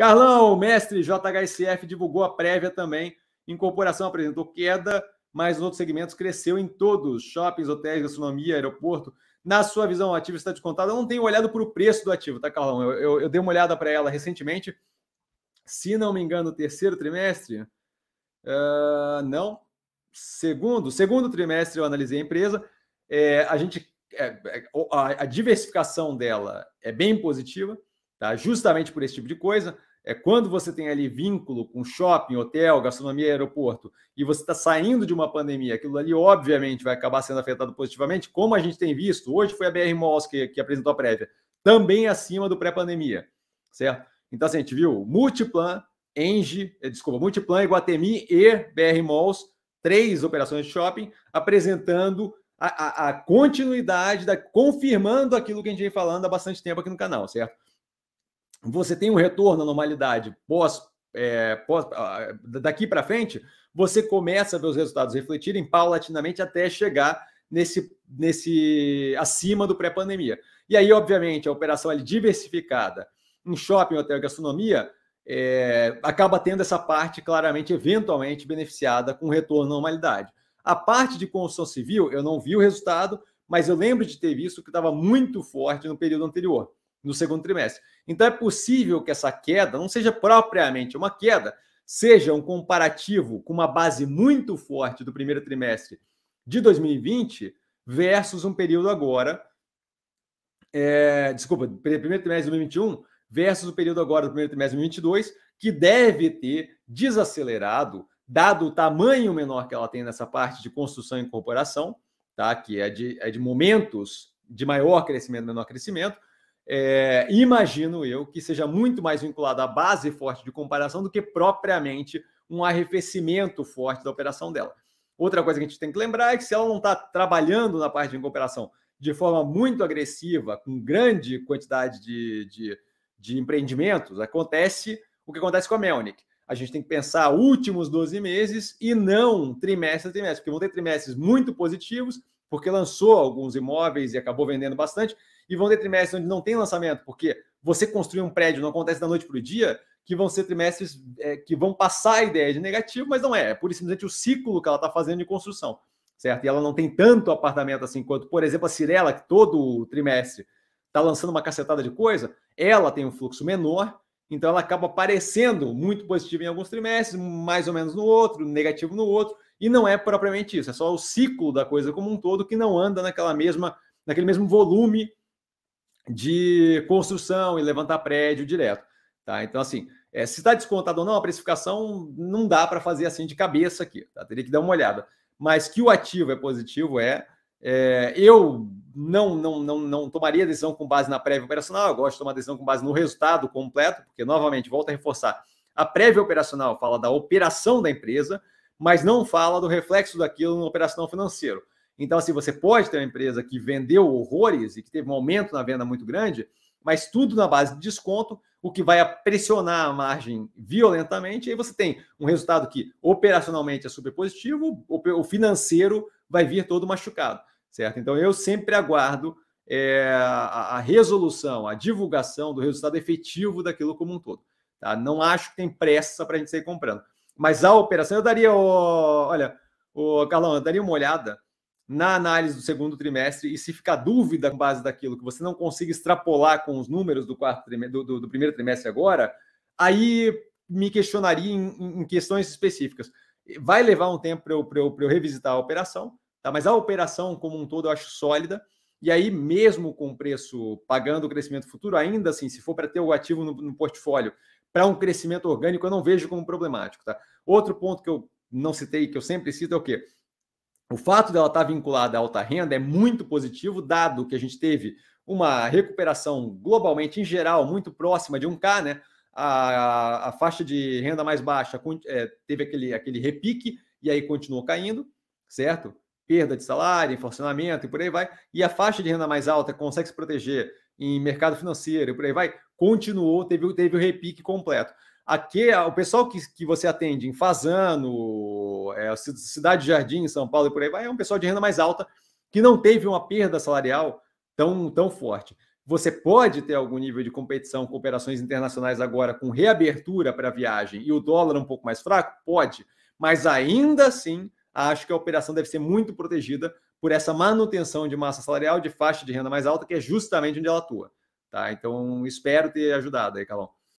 Carlão, mestre, JHSF divulgou a prévia também. Incorporação apresentou queda, mas nos outros segmentos cresceu em todos: shoppings, hotéis, gastronomia, aeroporto. Na sua visão, o ativo está descontado? Eu não tenho olhado para o preço do ativo, tá, Carlão? Eu, eu, eu dei uma olhada para ela recentemente. Se não me engano, terceiro trimestre. Uh, não. Segundo, segundo trimestre eu analisei a empresa. É, a gente é, é, a, diversificação dela é bem positiva, tá? justamente por esse tipo de coisa. É quando você tem ali vínculo com shopping, hotel, gastronomia, aeroporto, e você está saindo de uma pandemia, aquilo ali obviamente vai acabar sendo afetado positivamente, como a gente tem visto. Hoje foi a BR Malls que, que apresentou a prévia, também acima do pré-pandemia, certo? Então, assim, a gente viu Multiplan, Engie, eh, desculpa, Multiplan, Iguatemi e BR Malls, três operações de shopping, apresentando a, a, a continuidade, da, confirmando aquilo que a gente vem falando há bastante tempo aqui no canal, certo? você tem um retorno à normalidade pós, é, pós ah, daqui para frente, você começa a ver os resultados refletirem paulatinamente até chegar nesse, nesse acima do pré-pandemia. E aí, obviamente, a operação ali diversificada em shopping, hotel e gastronomia é, acaba tendo essa parte claramente, eventualmente, beneficiada com retorno à normalidade. A parte de construção civil, eu não vi o resultado, mas eu lembro de ter visto que estava muito forte no período anterior no segundo trimestre. Então é possível que essa queda não seja propriamente uma queda, seja um comparativo com uma base muito forte do primeiro trimestre de 2020 versus um período agora. É, desculpa, primeiro trimestre de 2021 versus o período agora do primeiro trimestre de 2022, que deve ter desacelerado, dado o tamanho menor que ela tem nessa parte de construção e incorporação, tá? que é de, é de momentos de maior crescimento, menor crescimento, é, imagino eu que seja muito mais vinculado à base forte de comparação do que propriamente um arrefecimento forte da operação dela. Outra coisa que a gente tem que lembrar é que se ela não está trabalhando na parte de incorporação de forma muito agressiva, com grande quantidade de, de, de empreendimentos, acontece o que acontece com a Melnick. A gente tem que pensar últimos 12 meses e não trimestre a trimestre, porque vão ter trimestres muito positivos, porque lançou alguns imóveis e acabou vendendo bastante, e vão ter trimestres onde não tem lançamento, porque você construir um prédio não acontece da noite para o dia, que vão ser trimestres é, que vão passar a ideia de negativo, mas não é. É por simplesmente o ciclo que ela está fazendo de construção, certo? E ela não tem tanto apartamento assim quanto, por exemplo, a Cirela, que todo trimestre está lançando uma cacetada de coisa, ela tem um fluxo menor, então ela acaba aparecendo muito positiva em alguns trimestres, mais ou menos no outro, negativo no outro, e não é propriamente isso, é só o ciclo da coisa como um todo que não anda naquela mesma, naquele mesmo volume de construção e levantar prédio direto. Tá? Então, assim, é, se está descontado ou não, a precificação não dá para fazer assim de cabeça aqui. Tá? Teria que dar uma olhada. Mas que o ativo é positivo é. é eu não, não, não, não tomaria decisão com base na prévia operacional, eu gosto de tomar decisão com base no resultado completo, porque, novamente, volto a reforçar, a prévia operacional fala da operação da empresa, mas não fala do reflexo daquilo no operacional financeiro. Então, assim, você pode ter uma empresa que vendeu horrores e que teve um aumento na venda muito grande, mas tudo na base de desconto, o que vai pressionar a margem violentamente. E aí você tem um resultado que operacionalmente é super positivo, o financeiro vai vir todo machucado, certo? Então, eu sempre aguardo é, a, resolução, a divulgação do resultado efetivo daquilo como um todo. Tá? Não acho que tem pressa para a gente sair comprando. Mas a operação, eu daria, olha, o Carlão, eu daria uma olhada na análise do segundo trimestre e se ficar dúvida com base daquilo que você não consiga extrapolar com os números do, quarto do, do, do primeiro trimestre agora, aí me questionaria em, em, questões específicas. Vai levar um tempo para eu, eu, eu revisitar a operação, tá? mas a operação como um todo eu acho sólida. E aí, mesmo com o preço pagando o crescimento futuro, ainda assim, se for para ter o ativo no, no portfólio para um crescimento orgânico, eu não vejo como problemático. Tá? Outro ponto que eu não citei, que eu sempre cito, é o quê? O fato dela estar tá vinculada à alta renda é muito positivo, dado que a gente teve uma recuperação globalmente, em geral, muito próxima de 1K, né? A, a faixa de renda mais baixa é, teve aquele, aquele repique e aí continuou caindo, certo? Perda de salário, inflacionamento e por aí vai. E a faixa de renda mais alta consegue se proteger em mercado financeiro e por aí vai. Continuou, teve, teve o repique completo. Aqui, é, o pessoal que, que você atende em Fazano, é, Cidade Jardim, São Paulo e por aí vai, é um pessoal de renda mais alta que não teve uma perda salarial tão, tão forte. Você pode ter algum nível de competição com operações internacionais agora com reabertura para viagem e o dólar um pouco mais fraco? Pode, mas ainda assim acho que a operação deve ser muito protegida por essa manutenção de massa salarial de faixa de renda mais alta, que é justamente onde ela atua. Tá? Então, espero ter ajudado aí, Calão.